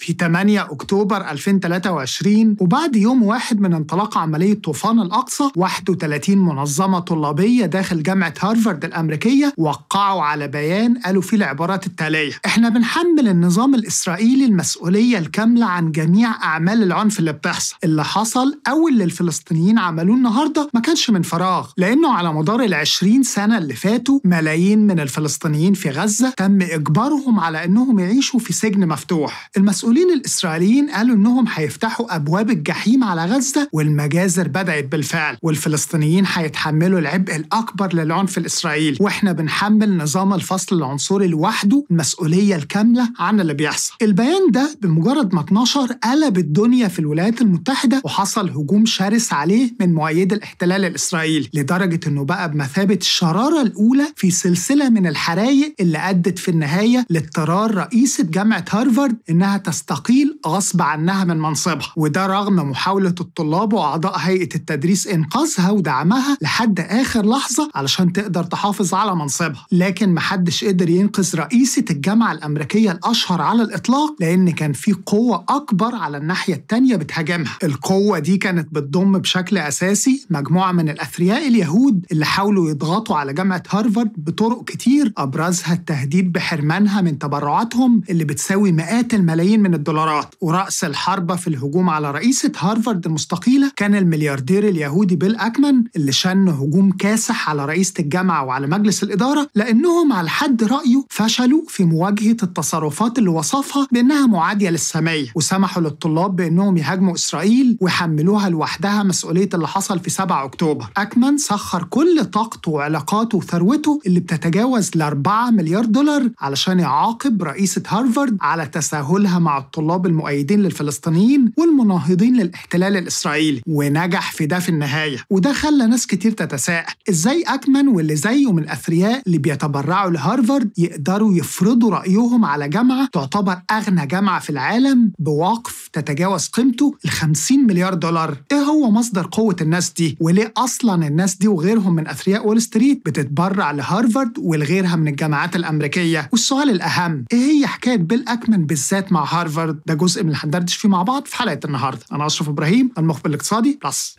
في 8 أكتوبر 2023 وبعد يوم واحد من انطلاق عملية طوفان الأقصى 31 منظمة طلابية داخل جامعة هارفارد الأمريكية وقعوا على بيان قالوا فيه العبارات التالية إحنا بنحمل النظام الإسرائيلي المسؤولية الكاملة عن جميع أعمال العنف اللي بتحصل اللي حصل أو اللي الفلسطينيين عملوه النهاردة ما كانش من فراغ لأنه على مدار ال 20 سنة اللي فاتوا ملايين من الفلسطينيين في غزة تم إجبارهم على أنهم يعيشوا في سجن مفتوح المسؤول المسؤولين الإسرائيليين قالوا إنهم هيفتحوا أبواب الجحيم على غزة والمجازر بدأت بالفعل والفلسطينيين هيتحملوا العبء الأكبر للعنف الإسرائيلي وإحنا بنحمل نظام الفصل العنصري لوحده المسؤولية الكاملة عن اللي بيحصل البيان ده بمجرد ما اتنشر قلب الدنيا في الولايات المتحدة وحصل هجوم شرس عليه من مؤيدي الاحتلال الإسرائيلي لدرجة إنه بقى بمثابة الشرارة الأولى في سلسلة من الحرايق اللي أدت في النهاية لاضطرار رئيسة جامعة هارفارد إنها تس تستقيل غصب عنها من منصبها وده رغم محاولة الطلاب وأعضاء هيئة التدريس إنقاذها ودعمها لحد آخر لحظة علشان تقدر تحافظ على منصبها لكن محدش قدر ينقذ رئيسة الجامعة الأمريكية الأشهر على الإطلاق لأن كان في قوة أكبر على الناحية التانية بتهاجمها القوة دي كانت بتضم بشكل أساسي مجموعة من الأثرياء اليهود اللي حاولوا يضغطوا على جامعة هارفارد بطرق كتير أبرزها التهديد بحرمانها من تبرعاتهم اللي بتساوي مئات الملايين من من الدولارات ورأس الحربة في الهجوم على رئيسة هارفارد المستقيلة كان الملياردير اليهودي بيل أكمن اللي شن هجوم كاسح على رئيسة الجامعة وعلى مجلس الإدارة لأنهم على حد رأيه فشلوا في مواجهة التصرفات اللي وصفها بأنها معادية للسامية وسمحوا للطلاب بأنهم يهاجموا إسرائيل ويحملوها لوحدها مسؤولية اللي حصل في 7 أكتوبر أكمن سخر كل طاقته وعلاقاته وثروته اللي بتتجاوز ل 4 مليار دولار علشان يعاقب رئيسة هارفارد على تساهلها مع الطلاب المؤيدين للفلسطينيين والمناهضين للاحتلال الإسرائيلي ونجح في ده في النهاية وده خلى ناس كتير تتساءل إزاي أكمن واللي زيه من أثرياء اللي بيتبرعوا لهارفارد يقدروا يفرضوا رأيهم على جامعة تعتبر أغنى جامعة في العالم بوقف تتجاوز قيمته ال 50 مليار دولار إيه هو مصدر قوة الناس دي وليه أصلا الناس دي وغيرهم من أثرياء وول ستريت بتتبرع لهارفارد ولغيرها من الجامعات الأمريكية والسؤال الأهم إيه هي حكاية بيل أكمن بالذات مع هارفارد هارفارد ده جزء من اللي هندردش فيه مع بعض في حلقه النهارده انا اشرف ابراهيم المخبر الاقتصادي بلس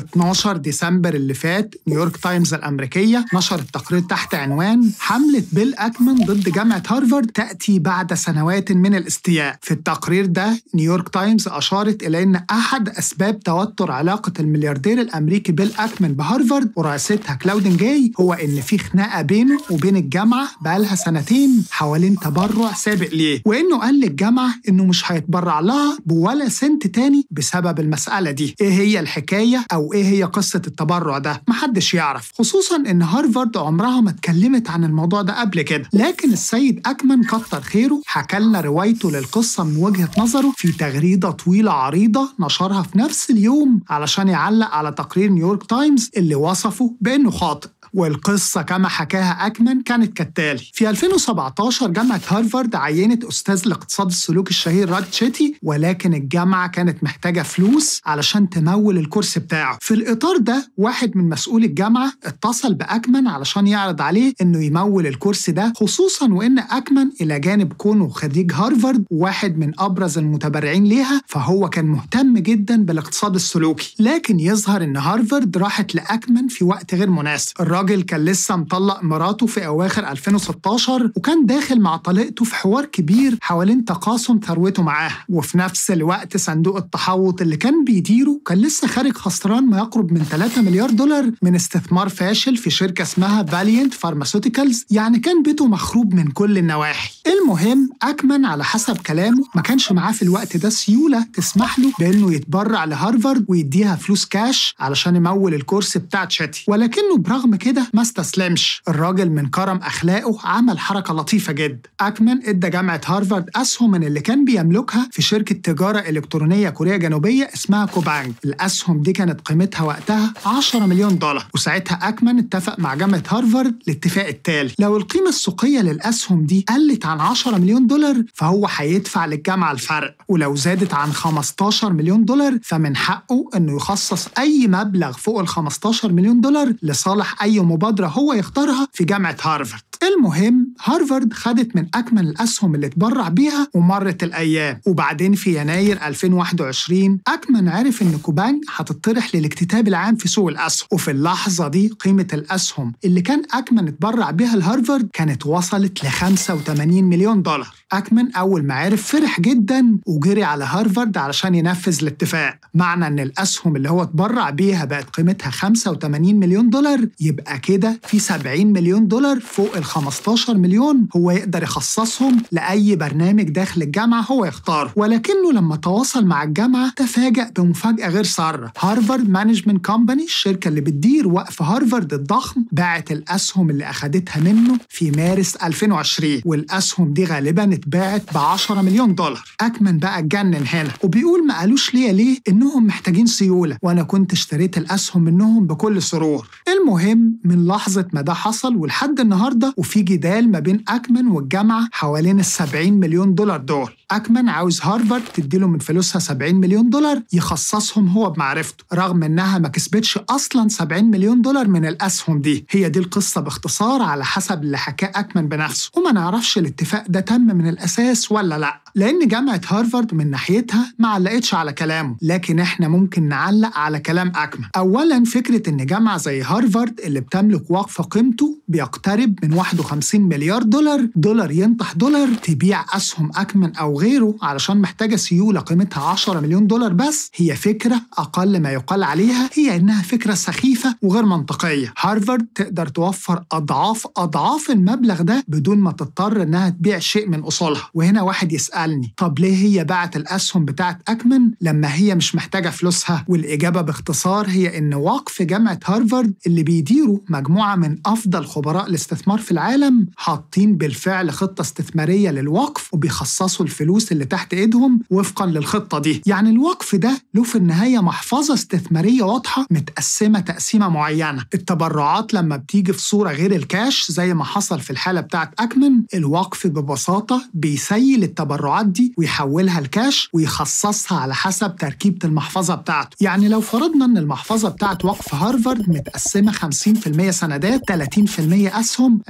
في 12 ديسمبر اللي فات نيويورك تايمز الأمريكية نشرت تقرير تحت عنوان حملة بيل أكمن ضد جامعة هارفارد تأتي بعد سنوات من الاستياء في التقرير ده نيويورك تايمز أشارت إلى أن أحد أسباب توتر علاقة الملياردير الأمريكي بيل أكمن بهارفارد ورئاستها كلاودن جاي هو إن في خناقة بينه وبين الجامعة بقالها سنتين حوالين تبرع سابق ليه وإنه قال للجامعة إنه مش هيتبرع لها بولا سنت تاني بسبب المسألة دي إيه هي الحكاية أو أو إيه هي قصة التبرع ده محدش يعرف خصوصا إن هارفارد عمرها ما اتكلمت عن الموضوع ده قبل كده لكن السيد أكمن كتر خيره حكى لنا روايته للقصة من وجهة نظره في تغريدة طويلة عريضة نشرها في نفس اليوم علشان يعلق على تقرير نيويورك تايمز اللي وصفه بأنه خاطئ والقصة كما حكاها أكمن كانت كالتالي في 2017 جامعة هارفارد عينت أستاذ الاقتصاد السلوكي الشهير راد شيتي ولكن الجامعة كانت محتاجة فلوس علشان تمول الكورس بتاعه في الإطار ده واحد من مسؤولي الجامعة اتصل بأكمن علشان يعرض عليه إنه يمول الكورس ده خصوصا وإن أكمن إلى جانب كونه خريج هارفارد واحد من أبرز المتبرعين ليها فهو كان مهتم جدا بالاقتصاد السلوكي لكن يظهر إن هارفارد راحت لأكمن في وقت غير مناسب الراجل الراجل كان لسه مطلق مراته في أواخر 2016 وكان داخل مع طليقته في حوار كبير حوالين تقاسم ثروته معاها وفي نفس الوقت صندوق التحوط اللي كان بيديره كان لسه خارج خسران ما يقرب من 3 مليار دولار من استثمار فاشل في شركة اسمها فاليانت فارماسيوتيكالز يعني كان بيته مخروب من كل النواحي المهم أكمن على حسب كلامه ما كانش معاه في الوقت ده سيولة تسمح له بأنه يتبرع لهارفارد ويديها فلوس كاش علشان يمول الكورس بتاع تشاتي ولكنه برغم كده كده ما استسلمش الراجل من كرم أخلاقه عمل حركة لطيفة جدا أكمان ادى جامعة هارفارد أسهم من اللي كان بيملكها في شركة تجارة إلكترونية كوريا جنوبية اسمها كوبانج الأسهم دي كانت قيمتها وقتها 10 مليون دولار وساعتها أكمان اتفق مع جامعة هارفارد الاتفاق التالي لو القيمة السوقية للأسهم دي قلت عن 10 مليون دولار فهو هيدفع للجامعة الفرق ولو زادت عن 15 مليون دولار فمن حقه إنه يخصص أي مبلغ فوق ال 15 مليون دولار لصالح أي مبادرة هو يختارها في جامعة هارفارد المهم هارفارد خدت من أكمل الأسهم اللي اتبرع بيها ومرت الأيام وبعدين في يناير 2021 أكمن عرف إن كوبانج هتطرح للاكتتاب العام في سوق الأسهم وفي اللحظة دي قيمة الأسهم اللي كان أكمن اتبرع بيها لهارفارد كانت وصلت ل 85 مليون دولار أكمن أول ما عرف فرح جدا وجري على هارفارد علشان ينفذ الاتفاق معنى إن الأسهم اللي هو اتبرع بيها بقت قيمتها 85 مليون دولار يبقى كده في 70 مليون دولار فوق ال 15 مليون هو يقدر يخصصهم لأي برنامج داخل الجامعة هو يختاره ولكنه لما تواصل مع الجامعة تفاجأ بمفاجأة غير سارة هارفارد مانجمنت كومباني الشركة اللي بتدير وقف هارفارد الضخم باعت الأسهم اللي أخدتها منه في مارس 2020 والأسهم دي غالبا اتباعت ب 10 مليون دولار أكمن بقى اتجنن هنا وبيقول ما قالوش ليا ليه إنهم محتاجين سيولة وأنا كنت اشتريت الأسهم منهم بكل سرور المهم من لحظة ما ده حصل ولحد النهاردة وفي جدال ما بين أكمن والجامعة حوالين السبعين 70 مليون دولار دول أكمن عاوز هارفارد تديله من فلوسها 70 مليون دولار يخصصهم هو بمعرفته رغم إنها ما كسبتش أصلا 70 مليون دولار من الأسهم دي هي دي القصة باختصار على حسب اللي حكاه أكمن بنفسه وما نعرفش الاتفاق ده تم من الأساس ولا لأ لأن جامعة هارفارد من ناحيتها ما علقتش على كلامه لكن إحنا ممكن نعلق على كلام أكمن أولا فكرة إن جامعة زي هارفارد اللي بتملك وقفة قيمته بيقترب من 51 مليار دولار دولار ينطح دولار تبيع أسهم أكمن أو وغيره غيره علشان محتاجة سيولة قيمتها 10 مليون دولار بس هي فكرة أقل ما يقال عليها هي إنها فكرة سخيفة وغير منطقية هارفارد تقدر توفر أضعاف أضعاف المبلغ ده بدون ما تضطر إنها تبيع شيء من أصولها وهنا واحد يسألني طب ليه هي باعت الأسهم بتاعت أكمن لما هي مش محتاجة فلوسها والإجابة باختصار هي إن وقف جامعة هارفارد اللي بيديره مجموعة من أفضل خبراء الاستثمار في العالم حاطين بالفعل خطة استثمارية للوقف وبيخصصوا الفلوس الفلوس اللي تحت ايدهم وفقا للخطه دي يعني الوقف ده له في النهايه محفظه استثماريه واضحه متقسمه تقسيمه معينه التبرعات لما بتيجي في صوره غير الكاش زي ما حصل في الحاله بتاعه اكمن الوقف ببساطه بيسيل التبرعات دي ويحولها لكاش ويخصصها على حسب تركيبه المحفظه بتاعته يعني لو فرضنا ان المحفظه بتاعه وقف هارفارد متقسمه 50% سندات 30% اسهم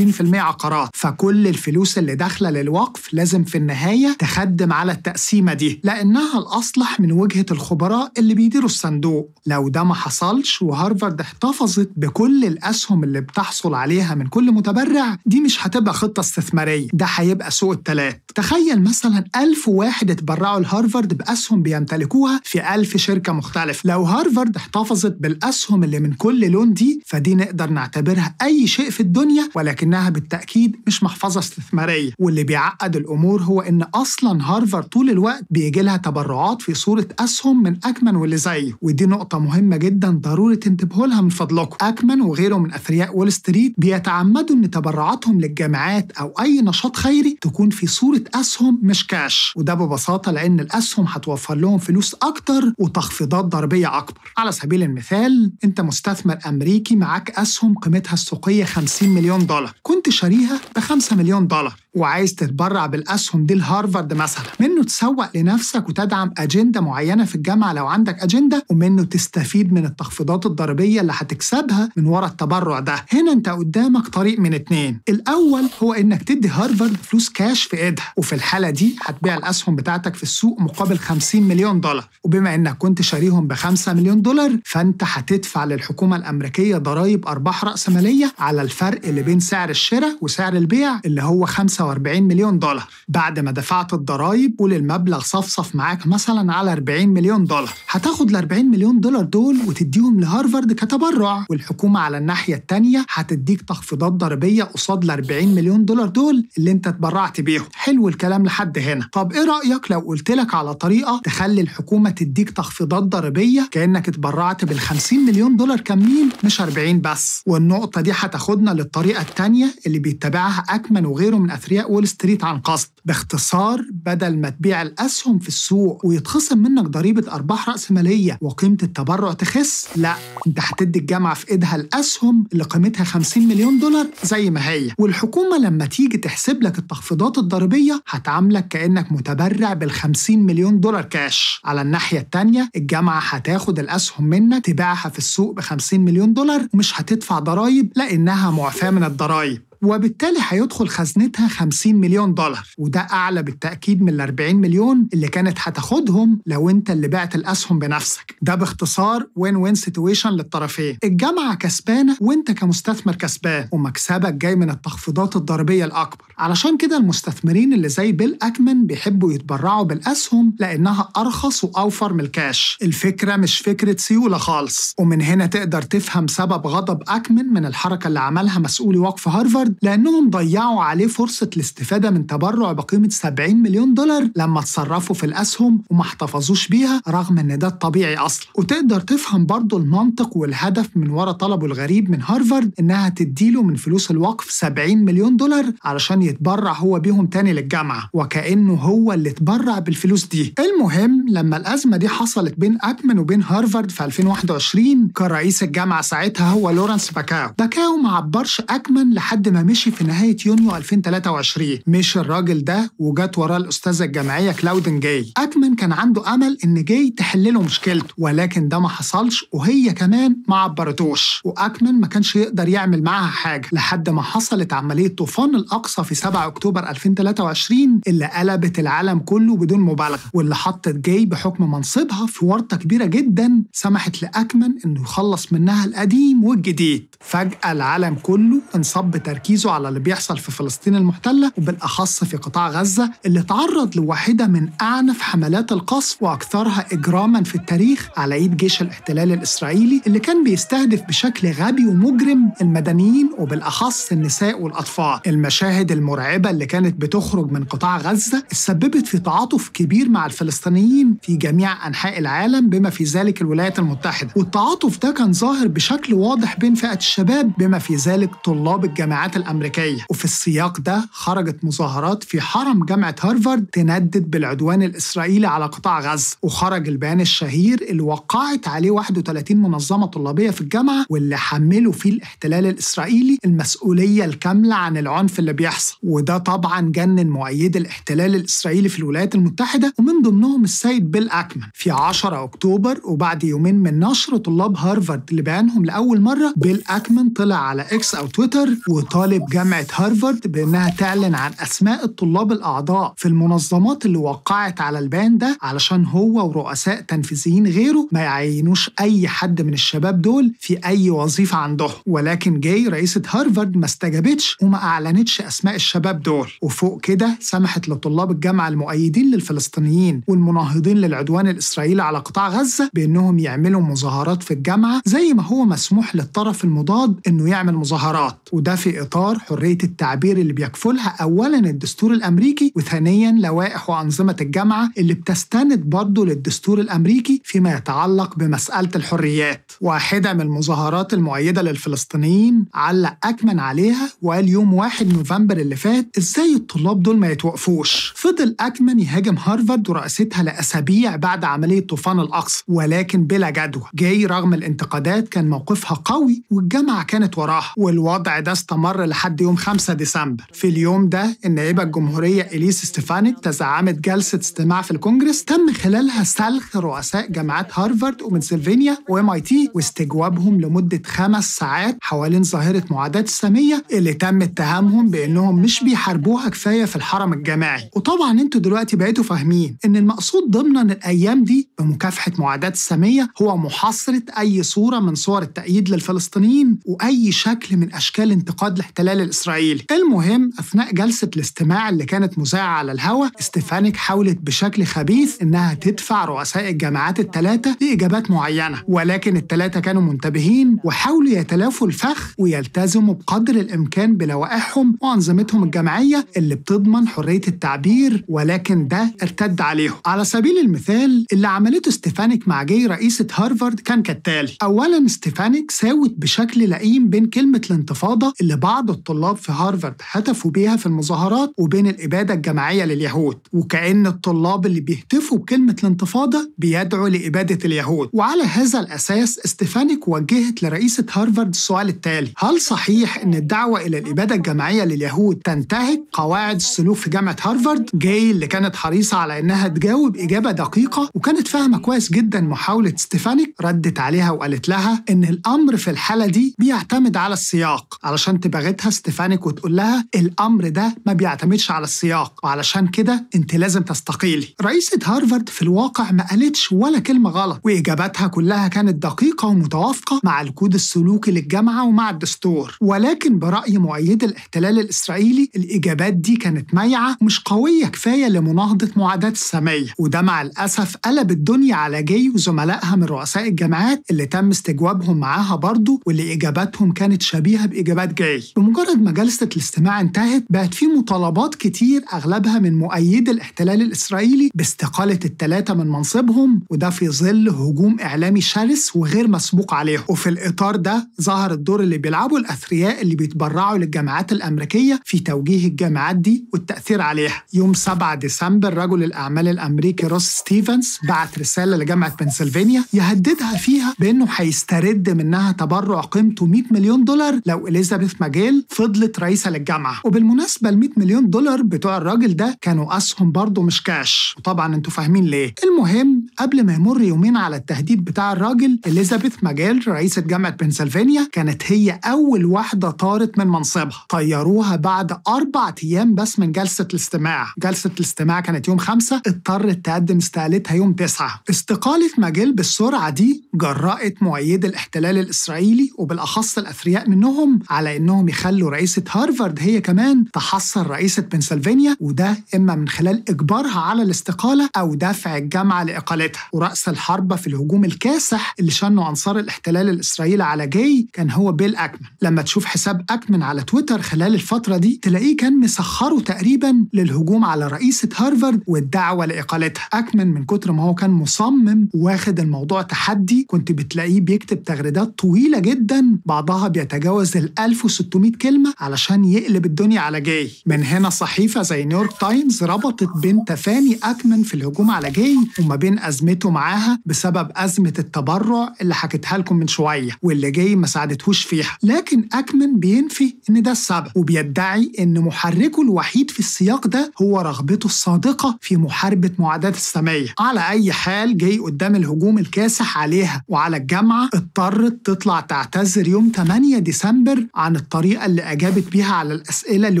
20% عقارات فكل الفلوس اللي داخله للوقف لازم في النهايه تخدم على التقسيمة دي لأنها الأصلح من وجهة الخبراء اللي بيديروا الصندوق لو ده ما حصلش وهارفارد احتفظت بكل الأسهم اللي بتحصل عليها من كل متبرع دي مش هتبقى خطة استثمارية ده هيبقى سوق التلات تخيل مثلا ألف واحد اتبرعوا لهارفارد بأسهم بيمتلكوها في ألف شركة مختلفة لو هارفارد احتفظت بالأسهم اللي من كل لون دي فدي نقدر نعتبرها أي شيء في الدنيا ولكنها بالتأكيد مش محفظة استثمارية واللي بيعقد الأمور هو إن أصل اصلا هارفارد طول الوقت بيجي لها تبرعات في صوره اسهم من اكمن واللي زيه ودي نقطه مهمه جدا ضروري تنتبهوا لها من فضلكم اكمن وغيره من اثرياء وول ستريت بيتعمدوا ان تبرعاتهم للجامعات او اي نشاط خيري تكون في صوره اسهم مش كاش وده ببساطه لان الاسهم هتوفر لهم فلوس اكتر وتخفيضات ضريبيه اكبر على سبيل المثال انت مستثمر امريكي معاك اسهم قيمتها السوقيه 50 مليون دولار كنت شاريها ب 5 مليون دولار وعايز تتبرع بالاسهم دي لهارفارد هارفارد مثلا منه تسوق لنفسك وتدعم أجندة معينة في الجامعة لو عندك أجندة ومنه تستفيد من التخفيضات الضريبية اللي هتكسبها من ورا التبرع ده هنا أنت قدامك طريق من اتنين الأول هو إنك تدي هارفارد فلوس كاش في إيدها وفي الحالة دي هتبيع الأسهم بتاعتك في السوق مقابل 50 مليون دولار وبما إنك كنت شاريهم ب 5 مليون دولار فأنت هتدفع للحكومة الأمريكية ضرائب أرباح رأسمالية على الفرق اللي بين سعر الشراء وسعر البيع اللي هو 45 مليون دولار بعد ما دفعت الضرايب قول المبلغ صفصف معاك مثلا على 40 مليون دولار هتاخد ال 40 مليون دولار دول وتديهم لهارفارد كتبرع والحكومه على الناحيه الثانيه هتديك تخفيضات ضريبيه قصاد ال 40 مليون دولار دول اللي انت اتبرعت بيهم حلو الكلام لحد هنا طب ايه رايك لو قلت لك على طريقه تخلي الحكومه تديك تخفيضات ضريبيه كانك اتبرعت بال 50 مليون دولار كاملين مش 40 بس والنقطه دي هتاخدنا للطريقه الثانيه اللي بيتبعها اكمن وغيره من اثرياء وول ستريت عن قصد باختصار الدولار بدل ما تبيع الأسهم في السوق ويتخصم منك ضريبة أرباح رأسمالية وقيمة التبرع تخس لا أنت هتدي الجامعة في إيدها الأسهم اللي قيمتها 50 مليون دولار زي ما هي والحكومة لما تيجي تحسب لك التخفيضات الضريبية هتعاملك كأنك متبرع بال 50 مليون دولار كاش على الناحية التانية الجامعة هتاخد الأسهم منك تبيعها في السوق ب 50 مليون دولار ومش هتدفع ضرايب لأنها معفاة من الضرايب وبالتالي هيدخل خزنتها 50 مليون دولار وده أعلى بالتأكيد من ال 40 مليون اللي كانت هتاخدهم لو أنت اللي بعت الأسهم بنفسك ده باختصار وين وين سيتويشن للطرفين الجامعة كسبانة وأنت كمستثمر كسبان ومكسبك جاي من التخفيضات الضريبية الأكبر علشان كده المستثمرين اللي زي بيل أكمن بيحبوا يتبرعوا بالأسهم لأنها أرخص وأوفر من الكاش الفكرة مش فكرة سيولة خالص ومن هنا تقدر تفهم سبب غضب أكمن من الحركة اللي عملها مسؤولي وقف هارفارد العقد لأنهم ضيعوا عليه فرصة الاستفادة من تبرع بقيمة 70 مليون دولار لما اتصرفوا في الأسهم وما احتفظوش بيها رغم إن ده الطبيعي أصلا وتقدر تفهم برضه المنطق والهدف من ورا طلبه الغريب من هارفارد إنها تديله من فلوس الوقف 70 مليون دولار علشان يتبرع هو بيهم تاني للجامعة وكأنه هو اللي اتبرع بالفلوس دي المهم لما الأزمة دي حصلت بين أكمن وبين هارفارد في 2021 كان رئيس الجامعة ساعتها هو لورنس باكاو باكاو ما عبرش أكمن لحد ما مشي في نهاية يونيو 2023 مشي الراجل ده وجات وراه الأستاذة الجامعية كلاودن جاي أكمن كان عنده أمل إن جاي تحل له مشكلته ولكن ده ما حصلش وهي كمان ما عبرتوش وأكمن ما كانش يقدر يعمل معاها حاجة لحد ما حصلت عملية طوفان الأقصى في 7 أكتوبر 2023 اللي قلبت العالم كله بدون مبالغة واللي حطت جاي بحكم منصبها في ورطة كبيرة جدا سمحت لأكمن إنه يخلص منها القديم والجديد فجأة العالم كله انصب بتركيز تركيزه على اللي بيحصل في فلسطين المحتله وبالاخص في قطاع غزه اللي تعرض لواحده من اعنف حملات القصف واكثرها اجراما في التاريخ على ايد جيش الاحتلال الاسرائيلي اللي كان بيستهدف بشكل غبي ومجرم المدنيين وبالاخص النساء والاطفال. المشاهد المرعبه اللي كانت بتخرج من قطاع غزه سببت في تعاطف كبير مع الفلسطينيين في جميع انحاء العالم بما في ذلك الولايات المتحده، والتعاطف ده كان ظاهر بشكل واضح بين فئه الشباب بما في ذلك طلاب الجامعات الأمريكية وفي السياق ده خرجت مظاهرات في حرم جامعة هارفارد تندد بالعدوان الإسرائيلي على قطاع غزة وخرج البيان الشهير اللي وقعت عليه 31 منظمة طلابية في الجامعة واللي حملوا فيه الاحتلال الإسرائيلي المسؤولية الكاملة عن العنف اللي بيحصل وده طبعا جنن مؤيدي الاحتلال الإسرائيلي في الولايات المتحدة ومن ضمنهم السيد بيل أكمن في 10 أكتوبر وبعد يومين من نشر طلاب هارفارد لبيانهم لأول مرة بيل أكمن طلع على إكس أو تويتر وطالب طالب جامعة هارفارد بأنها تعلن عن أسماء الطلاب الأعضاء في المنظمات اللي وقعت على البان ده علشان هو ورؤساء تنفيذيين غيره ما يعينوش أي حد من الشباب دول في أي وظيفة عندهم ولكن جاي رئيسة هارفارد ما استجابتش وما أعلنتش أسماء الشباب دول وفوق كده سمحت لطلاب الجامعة المؤيدين للفلسطينيين والمناهضين للعدوان الإسرائيلي على قطاع غزة بأنهم يعملوا مظاهرات في الجامعة زي ما هو مسموح للطرف المضاد أنه يعمل مظاهرات وده في إطار حرية التعبير اللي بيكفلها أولا الدستور الأمريكي وثانيا لوائح وأنظمة الجامعة اللي بتستند برضه للدستور الأمريكي فيما يتعلق بمسألة الحريات واحدة من المظاهرات المؤيدة للفلسطينيين علق أكمن عليها وقال يوم 1 نوفمبر اللي فات إزاي الطلاب دول ما يتوقفوش فضل أكمن يهاجم هارفارد ورئاستها لأسابيع بعد عملية طوفان الأقصى ولكن بلا جدوى جاي رغم الانتقادات كان موقفها قوي والجامعة كانت وراها والوضع ده استمر مستمر لحد يوم 5 ديسمبر في اليوم ده النائبة الجمهورية إليس ستيفانيك تزعمت جلسة استماع في الكونجرس تم خلالها سلخ رؤساء جامعات هارفارد وبنسلفانيا وام اي تي واستجوابهم لمدة خمس ساعات حوالين ظاهرة معاداة السامية اللي تم اتهامهم بأنهم مش بيحاربوها كفاية في الحرم الجماعي وطبعا انتوا دلوقتي بقيتوا فاهمين ان المقصود ضمنا الأيام دي بمكافحة معاداة السامية هو محاصرة أي صورة من صور التأييد للفلسطينيين وأي شكل من أشكال انتقاد الاحتلال الإسرائيلي المهم أثناء جلسة الاستماع اللي كانت مذاعة على الهواء استيفانيك حاولت بشكل خبيث إنها تدفع رؤساء الجامعات الثلاثة لإجابات معينة ولكن الثلاثة كانوا منتبهين وحاولوا يتلافوا الفخ ويلتزموا بقدر الإمكان بلوائحهم وأنظمتهم الجامعية اللي بتضمن حرية التعبير ولكن ده ارتد عليهم على سبيل المثال اللي عملته ستيفانيك مع جاي رئيسة هارفارد كان كالتالي أولا ستيفانيك ساوت بشكل لئيم بين كلمة الانتفاضة اللي بعض بعض الطلاب في هارفارد هتفوا بيها في المظاهرات وبين الإبادة الجماعية لليهود وكأن الطلاب اللي بيهتفوا بكلمة الانتفاضة بيدعوا لإبادة اليهود وعلى هذا الأساس استيفانيك وجهت لرئيسة هارفارد السؤال التالي هل صحيح أن الدعوة إلى الإبادة الجماعية لليهود تنتهك قواعد السلوك في جامعة هارفارد؟ جاي اللي كانت حريصة على إنها تجاوب إجابة دقيقة وكانت فاهمة كويس جدا محاولة ستيفانيك ردت عليها وقالت لها إن الأمر في الحالة دي بيعتمد على السياق علشان تبقى بتاعتها ستيفانيك وتقول لها الامر ده ما بيعتمدش على السياق وعلشان كده انت لازم تستقيلي رئيسة هارفارد في الواقع ما قالتش ولا كلمة غلط واجاباتها كلها كانت دقيقة ومتوافقة مع الكود السلوكي للجامعة ومع الدستور ولكن برأي مؤيد الاحتلال الاسرائيلي الاجابات دي كانت مايعة مش قوية كفاية لمناهضة معاداة السامية وده مع الاسف قلب الدنيا على جي وزملائها من رؤساء الجامعات اللي تم استجوابهم معاها برضه واللي اجاباتهم كانت شبيهة باجابات جاي بمجرد ما جلسة الاستماع انتهت بقت في مطالبات كتير أغلبها من مؤيد الاحتلال الإسرائيلي باستقالة الثلاثة من منصبهم وده في ظل هجوم إعلامي شرس وغير مسبوق عليه وفي الإطار ده ظهر الدور اللي بيلعبه الأثرياء اللي بيتبرعوا للجامعات الأمريكية في توجيه الجامعات دي والتأثير عليها يوم 7 ديسمبر رجل الأعمال الأمريكي روس ستيفنز بعت رسالة لجامعة بنسلفانيا يهددها فيها بأنه هيسترد منها تبرع قيمته 100 مليون دولار لو إليزابيث ماجير بيل فضلت رئيسة للجامعة وبالمناسبة ال 100 مليون دولار بتوع الراجل ده كانوا أسهم برضه مش كاش وطبعا انتوا فاهمين ليه المهم قبل ما يمر يومين على التهديد بتاع الراجل إليزابيث ماجيل رئيسة جامعة بنسلفانيا كانت هي أول واحدة طارت من منصبها طيروها بعد أربع أيام بس من جلسة الاستماع جلسة الاستماع كانت يوم خمسة اضطرت تقدم استقالتها يوم تسعة استقالة ماجيل بالسرعة دي جرأت مؤيدي الاحتلال الإسرائيلي وبالأخص الأثرياء منهم على إنهم خلوا رئيسة هارفارد هي كمان تحصل رئيسة بنسلفانيا وده إما من خلال إجبارها على الاستقالة أو دفع الجامعة لإقالتها ورأس الحربة في الهجوم الكاسح اللي شنه أنصار الاحتلال الإسرائيلي على جاي كان هو بيل أكمن لما تشوف حساب أكمن على تويتر خلال الفترة دي تلاقيه كان مسخره تقريبا للهجوم على رئيسة هارفارد والدعوة لإقالتها أكمن من كتر ما هو كان مصمم واخد الموضوع تحدي كنت بتلاقيه بيكتب تغريدات طويلة جدا بعضها بيتجاوز ال 1600 300 كلمة علشان يقلب الدنيا على جاي من هنا صحيفة زي نيويورك تايمز ربطت بين تفاني أكمن في الهجوم على جاي وما بين أزمته معاها بسبب أزمة التبرع اللي حكيتها لكم من شوية واللي جاي ما ساعدتهوش فيها لكن أكمن بينفي إن ده السبب وبيدعي إن محركه الوحيد في السياق ده هو رغبته الصادقة في محاربة معاداة السامية على أي حال جاي قدام الهجوم الكاسح عليها وعلى الجامعة اضطرت تطلع تعتذر يوم 8 ديسمبر عن الطريق الطريقة اللي أجابت بيها على الأسئلة اللي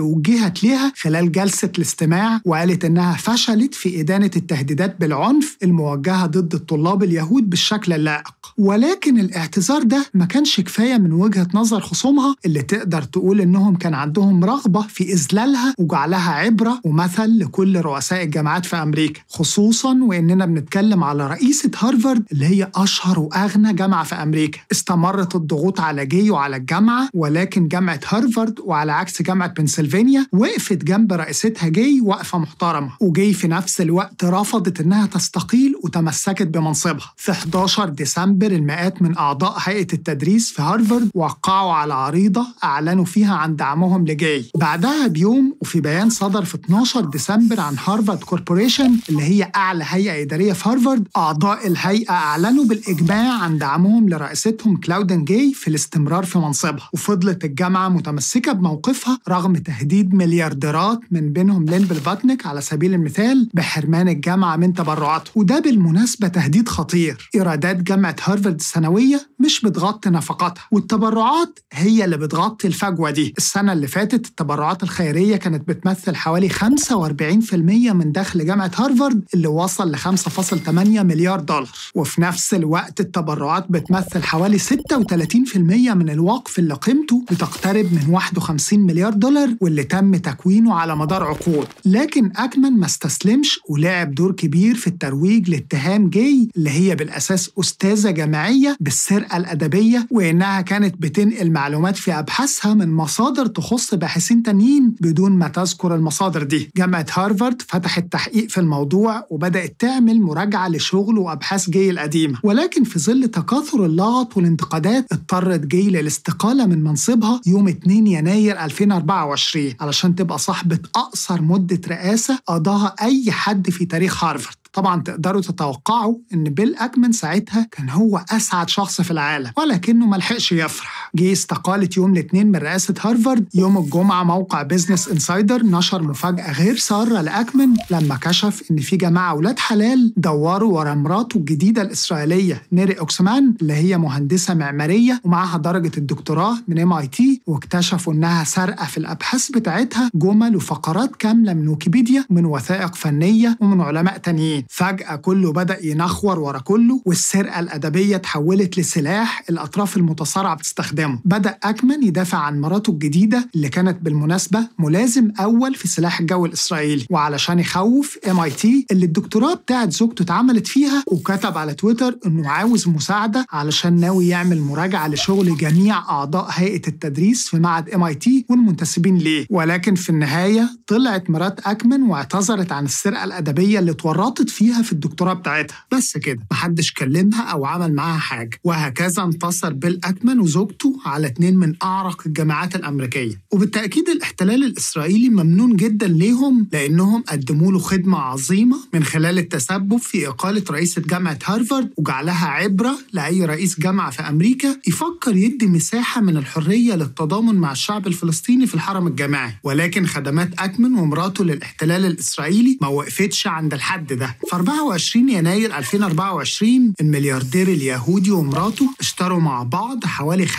وجهت ليها خلال جلسة الاستماع وقالت إنها فشلت في إدانة التهديدات بالعنف الموجهة ضد الطلاب اليهود بالشكل اللائق ولكن الاعتذار ده ما كانش كفاية من وجهة نظر خصومها اللي تقدر تقول إنهم كان عندهم رغبة في إذلالها وجعلها عبرة ومثل لكل رؤساء الجامعات في أمريكا خصوصا وإننا بنتكلم على رئيسة هارفارد اللي هي أشهر وأغنى جامعة في أمريكا استمرت الضغوط على جي وعلى الجامعة ولكن جامعة هارفارد وعلى عكس جامعه بنسلفانيا وقفت جنب رئيستها جاي وقفه محترمه وجاي في نفس الوقت رفضت انها تستقيل وتمسكت بمنصبها في 11 ديسمبر المئات من اعضاء هيئه التدريس في هارفارد وقعوا على عريضه اعلنوا فيها عن دعمهم لجاي بعدها بيوم وفي بيان صدر في 12 ديسمبر عن هارفارد كوربوريشن اللي هي اعلى هيئه اداريه في هارفارد اعضاء الهيئه اعلنوا بالاجماع عن دعمهم لرئيستهم كلاودن جاي في الاستمرار في منصبها وفضلت الجامعه متمسكة بموقفها رغم تهديد مليارديرات من بينهم لين بلفاتنيك على سبيل المثال بحرمان الجامعة من تبرعاته وده بالمناسبة تهديد خطير إيرادات جامعة هارفرد السنوية مش بتغطي نفقاتها والتبرعات هي اللي بتغطي الفجوة دي السنة اللي فاتت التبرعات الخيرية كانت بتمثل حوالي 45% من دخل جامعة هارفرد اللي وصل ل 5.8 مليار دولار وفي نفس الوقت التبرعات بتمثل حوالي 36% من الوقف اللي قيمته بتقترب يقترب من 51 مليار دولار واللي تم تكوينه على مدار عقود لكن أكمن ما استسلمش ولعب دور كبير في الترويج لاتهام جاي اللي هي بالأساس أستاذة جامعية بالسرقة الأدبية وإنها كانت بتنقل معلومات في أبحاثها من مصادر تخص باحثين تانيين بدون ما تذكر المصادر دي جامعة هارفارد فتحت تحقيق في الموضوع وبدأت تعمل مراجعة لشغل وأبحاث جاي القديمة ولكن في ظل تكاثر اللغط والانتقادات اضطرت جاي للاستقالة من منصبها يوم 2 يناير 2024 علشان تبقى صاحبة أقصر مدة رئاسة قضاها أي حد في تاريخ هارفارد طبعا تقدروا تتوقعوا ان بيل اكمن ساعتها كان هو اسعد شخص في العالم ولكنه ما لحقش يفرح جه استقالت يوم الاثنين من رئاسه هارفارد يوم الجمعه موقع بيزنس انسايدر نشر مفاجاه غير ساره لاكمن لما كشف ان في جماعه ولاد حلال دوروا ورا مراته الجديده الاسرائيليه نيري اوكسمان اللي هي مهندسه معماريه ومعاها درجه الدكتوراه من ام اي تي واكتشفوا انها سارقه في الابحاث بتاعتها جمل وفقرات كامله من ويكيبيديا من وثائق فنيه ومن علماء تانيين الجديد فجأة كله بدأ ينخور ورا كله والسرقة الأدبية تحولت لسلاح الأطراف المتصارعة بتستخدمه بدأ أكمن يدافع عن مراته الجديدة اللي كانت بالمناسبة ملازم أول في سلاح الجو الإسرائيلي وعلشان يخوف ام اي تي اللي الدكتوراه بتاعت زوجته اتعملت فيها وكتب على تويتر إنه عاوز مساعدة علشان ناوي يعمل مراجعة لشغل جميع أعضاء هيئة التدريس في معهد ام اي تي والمنتسبين ليه ولكن في النهاية طلعت مرات أكمن واعتذرت عن السرقة الأدبية اللي اتورطت اتكلمت فيها في الدكتوراه بتاعتها بس كده محدش كلمها أو عمل معاها حاجة وهكذا انتصر بيل اكمن وزوجته على اتنين من أعرق الجامعات الأمريكية وبالتأكيد الاحتلال الإسرائيلي ممنون جدا ليهم لأنهم قدموا له خدمة عظيمة من خلال التسبب في إقالة رئيسة جامعة هارفارد وجعلها عبرة لأي رئيس جامعة في أمريكا يفكر يدي مساحة من الحرية للتضامن مع الشعب الفلسطيني في الحرم الجامعي ولكن خدمات أكمن ومراته للاحتلال الإسرائيلي ما وقفتش عند الحد ده في 24 يناير 2024 الملياردير اليهودي ومراته اشتروا مع بعض حوالي 5%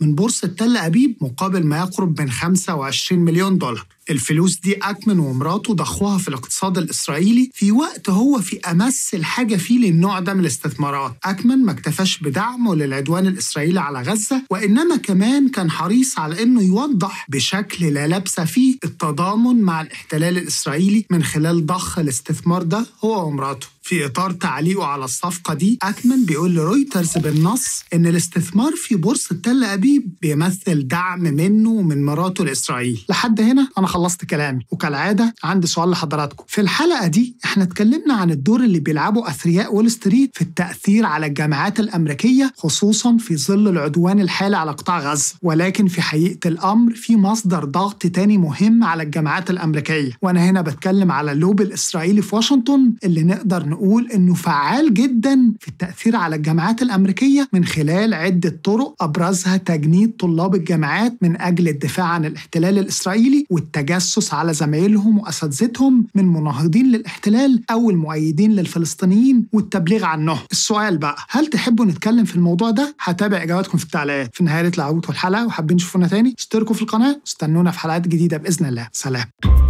من بورصة تل أبيب مقابل ما يقرب من 25 مليون دولار الفلوس دي أكمن ومراته ضخوها في الاقتصاد الإسرائيلي في وقت هو في أمس الحاجة فيه للنوع ده من الاستثمارات أكمن ما اكتفاش بدعمه للعدوان الإسرائيلي على غزة وإنما كمان كان حريص على أنه يوضح بشكل لا لبس فيه التضامن مع الاحتلال الإسرائيلي من خلال ضخ الاستثمار ده هو ومراته في إطار تعليقه على الصفقة دي أكمن بيقول لرويترز بالنص إن الاستثمار في بورصة تل أبيب بيمثل دعم منه ومن مراته لإسرائيل لحد هنا أنا خلصت كلامي وكالعادة عندي سؤال لحضراتكم في الحلقة دي إحنا اتكلمنا عن الدور اللي بيلعبه أثرياء وول ستريت في التأثير على الجامعات الأمريكية خصوصا في ظل العدوان الحالي على قطاع غزة ولكن في حقيقة الأمر في مصدر ضغط تاني مهم على الجامعات الأمريكية وأنا هنا بتكلم على اللوب الإسرائيلي في واشنطن اللي نقدر نقول أنه فعال جدا في التأثير على الجامعات الأمريكية من خلال عدة طرق أبرزها تجنيد طلاب الجامعات من أجل الدفاع عن الاحتلال الإسرائيلي والتجسس على زمايلهم وأساتذتهم من مناهضين للاحتلال أو المؤيدين للفلسطينيين والتبليغ عنهم السؤال بقى هل تحبوا نتكلم في الموضوع ده؟ هتابع إجاباتكم في التعليقات في نهاية العروض والحلقة وحابين تشوفونا تاني اشتركوا في القناة واستنونا في حلقات جديدة بإذن الله سلام